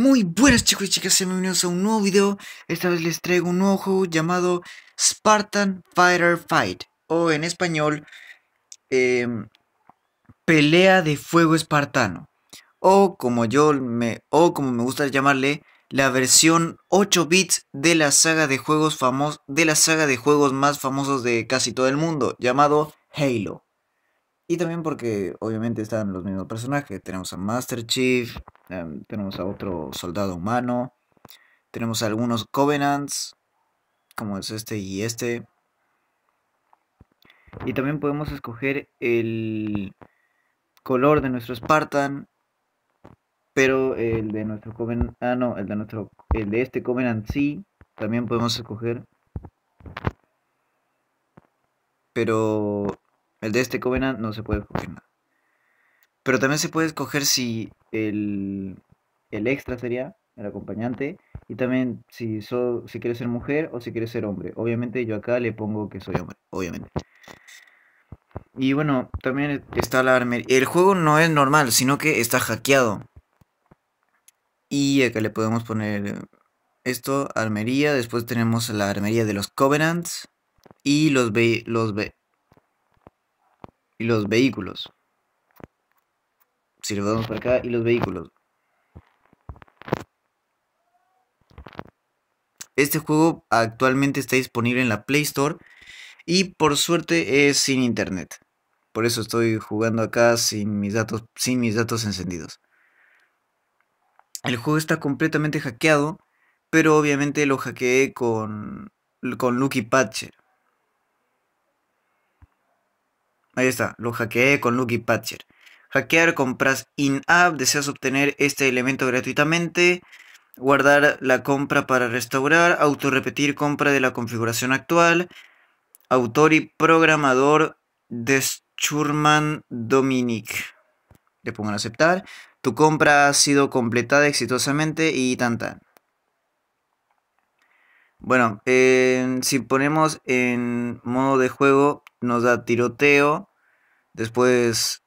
Muy buenas chicos y chicas, bienvenidos a un nuevo video. Esta vez les traigo un nuevo juego llamado Spartan Fighter Fight, o en español, em, Pelea de Fuego Espartano, o como yo me, o como me gusta llamarle, la versión 8 bits de la saga de juegos famosos, de la saga de juegos más famosos de casi todo el mundo, llamado Halo. Y también porque obviamente están los mismos personajes. Tenemos a Master Chief, em, tenemos a otro soldado humano, tenemos a algunos Covenants, como es este y este. Y también podemos escoger el color de nuestro Spartan, pero el de nuestro Covenant, ah no, el de nuestro, el de este Covenant sí, también podemos escoger. Pero el de este Covenant no se puede escoger nada. Pero también se puede escoger si el, extra sería el acompañante y también si, so, si quieres ser mujer o si quieres ser hombre. Obviamente yo acá le pongo que soy hombre, obviamente. Y bueno, también está la armería. El juego no es normal, sino que está hackeado. Y acá le podemos poner esto, armería. Después tenemos la armería de los Covenants. Y los, B... los, y los vehículos. Si lo vamos para acá y los vehículos. Este juego actualmente está disponible en la Play Store y por suerte es sin internet. Por eso estoy jugando acá sin mis datos, sin mis datos encendidos. El juego está completamente hackeado, pero obviamente lo hackeé con, con Lucky Patcher. Ahí está, lo hackeé con Lucky Patcher. Hackear compras in-app, deseas obtener este elemento gratuitamente. Guardar la compra para restaurar, autorrepetir compra de la configuración actual. Autor y programador de Schurman Dominic. Le pongan aceptar. Tu compra ha sido completada exitosamente y tan tan. Bueno, eh, si ponemos en modo de juego nos da tiroteo, después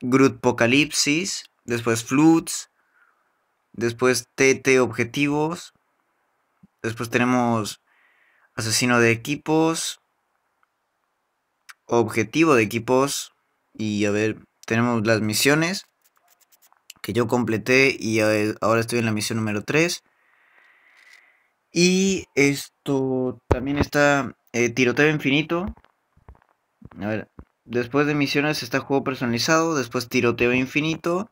Groot Apocalipsis, después Flutes. después TT Objetivos, después tenemos Asesino de Equipos, Objetivo de Equipos, y a ver, tenemos las misiones que yo completé y ahora estoy en la misión número 3. Y esto también está eh, tiroteo infinito, a ver, después de misiones está juego personalizado, después tiroteo infinito,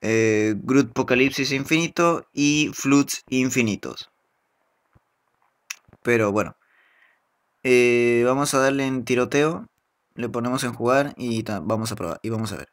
eh, Groot Apocalipsis infinito y Flutes infinitos. Pero bueno, eh, vamos a darle en tiroteo, le ponemos en jugar y vamos a probar y vamos a ver.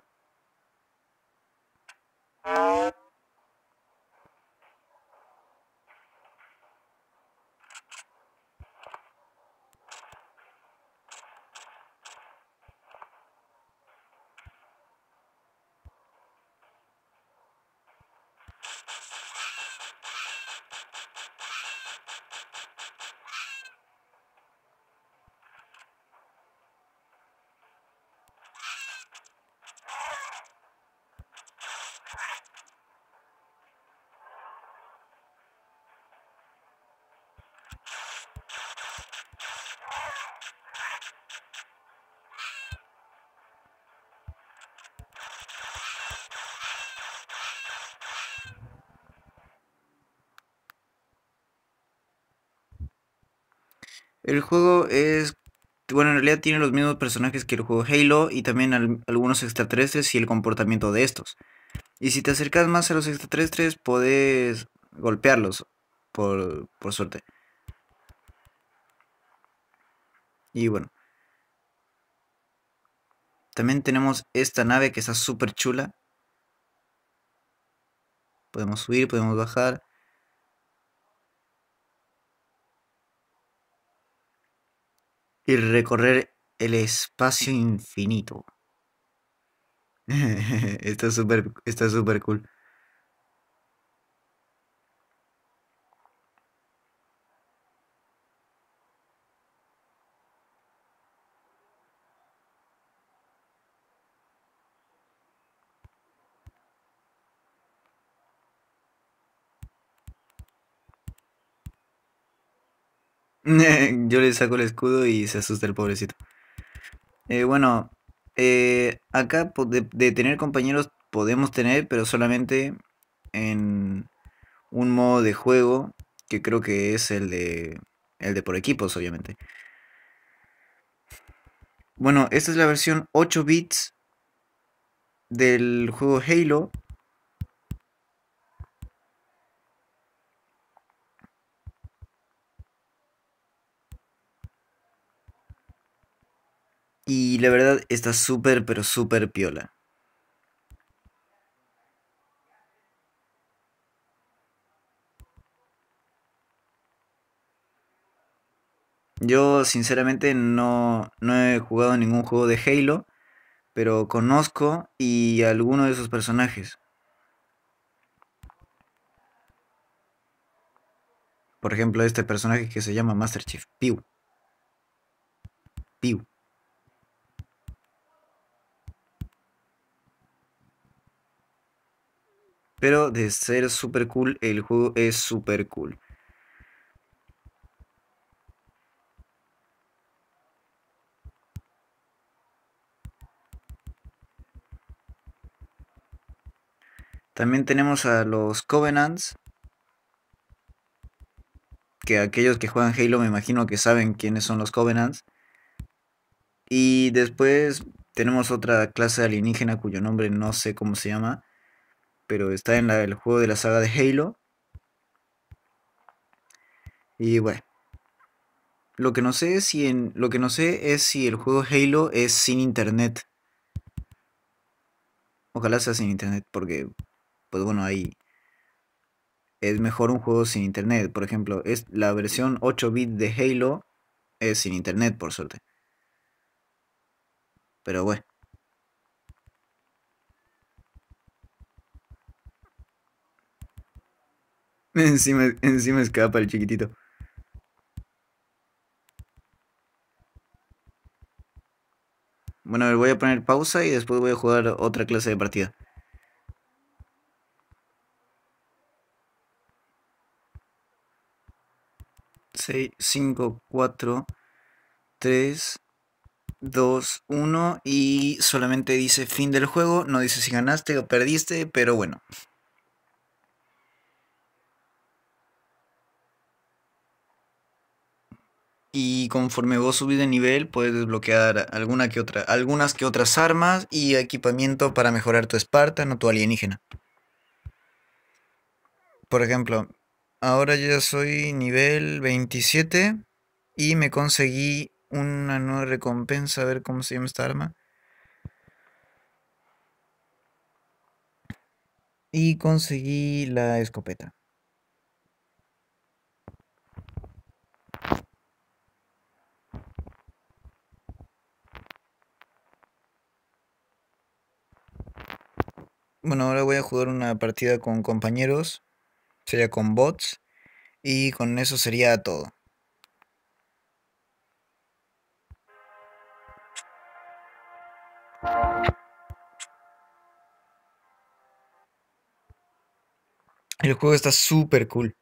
El juego es bueno, en realidad tiene los mismos personajes que el juego Halo y también algunos extraterrestres y el comportamiento de estos. Y si te acercas más a los extraterrestres, podés golpearlos, por, por suerte. Y bueno. También tenemos esta nave que está súper chula. Podemos subir, podemos bajar. y recorrer el espacio infinito. está súper está super cool. Yo le saco el escudo y se asusta el pobrecito. Eh, bueno, eh, acá de, tener compañeros podemos tener, pero solamente en un modo de juego que creo que es el de, el de por equipos, obviamente. Bueno, esta es la versión 8 bits del juego Halo Y la verdad está súper, pero súper piola. Yo sinceramente no, he jugado ningún juego de Halo, pero conozco y alguno de sus personajes. Por ejemplo, este personaje que se llama Master Chief, Pew. Pew. Pero de ser super cool, el juego es super cool. También tenemos a los Covenants. Que aquellos que juegan Halo me imagino que saben quiénes son los Covenants. Y después tenemos otra clase alienígena cuyo nombre no sé cómo se llama pero está en el juego de la saga de Halo. Y bueno. Lo que no sé es si en, lo que no sé es si el juego Halo es sin internet. Ojalá sea sin internet porque pues bueno, ahí es mejor un juego sin internet. Por ejemplo, es la versión 8 bit de Halo es sin internet por suerte. Pero bueno. Encima es cada para el chiquitito. Bueno, a ver, voy a poner pausa y después voy a jugar otra clase de partida. 6, 5, 4, 3, 2, 1 y solamente dice fin del juego. No dice si ganaste o perdiste, pero bueno. y conforme vos subís de nivel puedes desbloquear alguna que otra, algunas que otras armas y equipamiento para mejorar tu esparta, no tu alienígena. Por ejemplo, ahora ya soy nivel 27 y me conseguí una nueva recompensa, a ver cómo se llama esta arma. Y conseguí la escopeta. Bueno, ahora voy a jugar una partida con compañeros, sería con bots, y con eso sería todo. El juego está súper cool.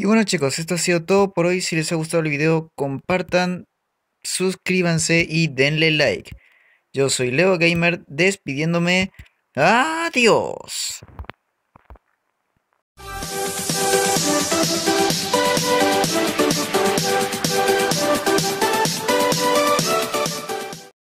Y bueno chicos, esto ha sido todo por hoy. Si les ha gustado el video, compartan, suscríbanse y denle like. Yo soy Leo Gamer, despidiéndome. Adiós.